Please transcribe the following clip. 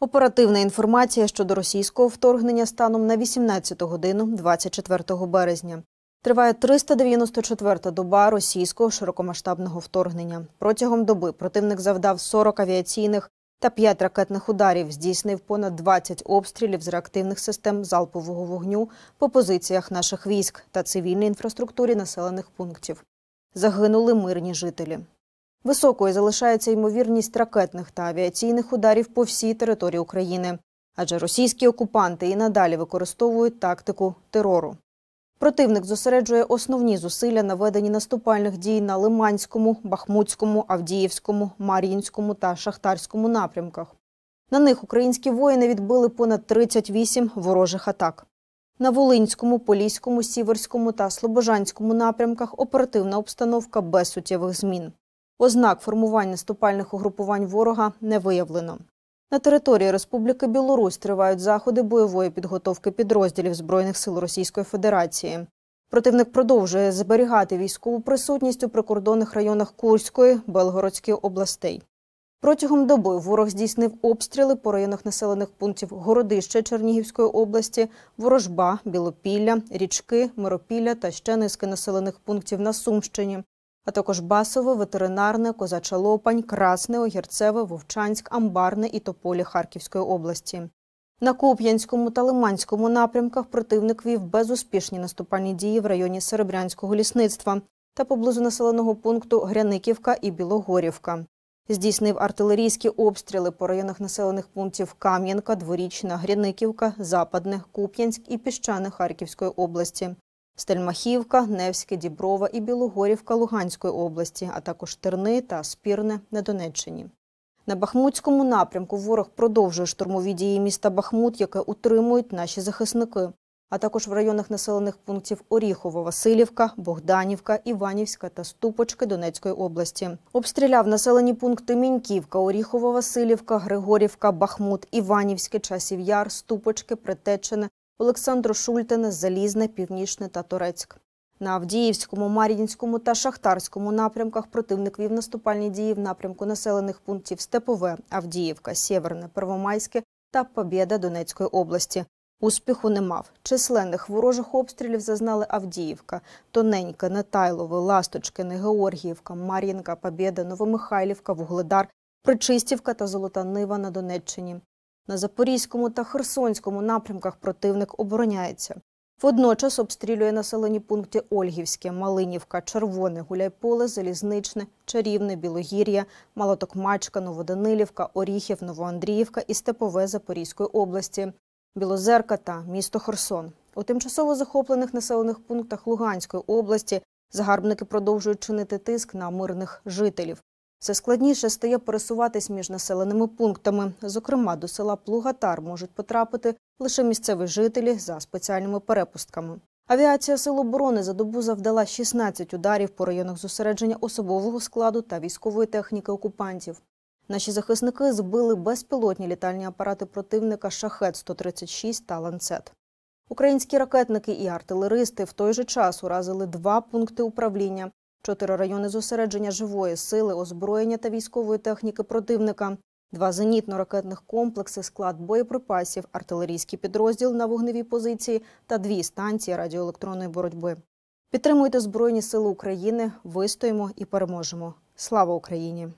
Оперативна інформація щодо російського вторгнення станом на 18 годину 24 березня. Триває 394-та доба російського широкомасштабного вторгнення. Протягом доби противник завдав 40 авіаційних та 5 ракетних ударів, здійснив понад 20 обстрілів з реактивних систем залпового вогню по позиціях наших військ та цивільній інфраструктурі населених пунктів. Загинули мирні жителі. Високою залишається ймовірність ракетних та авіаційних ударів по всій території України, адже російські окупанти і надалі використовують тактику терору. Противник зосереджує основні зусилля на веденні наступальних дій на Лиманському, Бахмутському, Авдіївському, Мар'їнському та Шахтарському напрямках. На них українські воїни відбили понад 38 ворожих атак. На Волинському, Поліському, Сіверському та Слобожанському напрямках оперативна обстановка без суттєвих змін. Ознак формування наступальних угрупувань ворога не виявлено. На території Республіки Білорусь тривають заходи бойової підготовки підрозділів Збройних сил Російської Федерації. Противник продовжує зберігати військову присутність у прикордонних районах Курської, Белгородської областей. Протягом доби ворог здійснив обстріли по районах населених пунктів Городище Чернігівської області, Ворожба, Білопілля, Річки, Миропілля та ще низки населених пунктів на Сумщині а також Басове, ветеринарне, Козача-Лопань, Красне, Огірцеве, Вовчанськ, Амбарне і Тополі Харківської області. На Куп'янському та Лиманському напрямках противник вів безуспішні наступальні дії в районі Серебрянського лісництва та поблизу населеного пункту Гряниківка і Білогорівка. Здійснив артилерійські обстріли по районах населених пунктів Кам'янка, Дворічна, Гряниківка, Западне, Куп'янськ і Піщане Харківської області. Стельмахівка, Невське, Діброва і Білогорівка Луганської області, а також Терни та Спірне на Донеччині. На Бахмутському напрямку ворог продовжує штурмові дії міста Бахмут, яке утримують наші захисники, а також в районах населених пунктів Оріхово, Васильівка, Богданівка, Іванівська та Ступочки Донецької області. Обстріляв населені пункти Міньківка, Оріхово, Васильівка, Григорівка, Бахмут, Іванівське, Часів Яр, Ступочки, Притечене, Олександро Шультине, Залізне, Північне та Торецьк. На Авдіївському, Мар'їнському та Шахтарському напрямках противник вів наступальні дії в напрямку населених пунктів Степове, Авдіївка, Сєверне, Первомайське та Побєда Донецької області. Успіху не мав. Численних ворожих обстрілів зазнали Авдіївка, Тоненька, Нетайлове, Ласточкине, Георгіївка, Мар'їнка, Побєда, Новомихайлівка, Вугледар, Причистівка та Золота Нива на Донеччині. На Запорізькому та Херсонському напрямках противник обороняється. Водночас обстрілює населені пункти Ольгівське, Малинівка, Червоне, Гуляйполе, Залізничне, Чарівне, Білогір'я, Малотокмачка, Новоданилівка, Оріхів, Новоандріївка і Степове Запорізької області, Білозерка та місто Херсон. У тимчасово захоплених населених пунктах Луганської області загарбники продовжують чинити тиск на мирних жителів. Все складніше стає пересуватись між населеними пунктами. Зокрема, до села Плугатар можуть потрапити лише місцеві жителі за спеціальними перепустками. Авіація Сил оборони за добу завдала 16 ударів по районах зосередження особового складу та військової техніки окупантів. Наші захисники збили безпілотні літальні апарати противника шахет 136 та ланцет. Українські ракетники і артилеристи в той же час уразили два пункти управління чотири райони зосередження живої сили, озброєння та військової техніки противника, два зенітно-ракетних комплекси, склад боєприпасів, артилерійський підрозділ на вогневій позиції та дві станції радіоелектронної боротьби. Підтримуйте Збройні Сили України, вистоїмо і переможемо. Слава Україні!